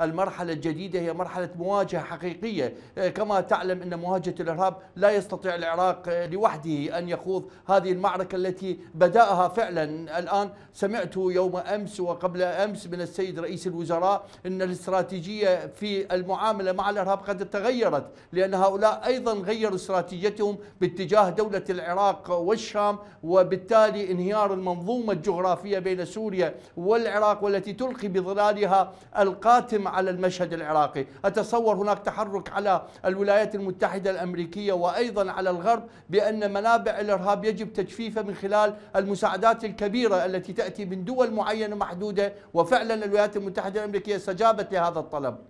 المرحلة الجديدة هي مرحلة مواجهة حقيقية آه، كما تعلم أن مواجهة الإرهاب لا يستطيع العراق آه، لوحده أن يخوض هذه المعركة التي بدأها فعلا الآن سمعت يوم أمس وقبل أمس من السيد رئيس الوزراء أن الاستراتيجية في المعاملة مع الإرهاب قد تغيرت لأن هؤلاء أيضا غيروا استراتيجيتهم باتجاه دولة العراق والشام وبالتالي انهيار المنظومة الجغرافية بين سوريا والعراق والتي تلقي بظلالها القاتم على المشهد العراقي أتصور هناك تحرك على الولايات المتحدة الأمريكية وأيضا على الغرب بأن منابع الإرهاب يجب تجفيفها من خلال المساعدات الكبيرة التي تأتي من دول معينة محدودة وفعلا الولايات المتحدة الأمريكية استجابت لهذا الطلب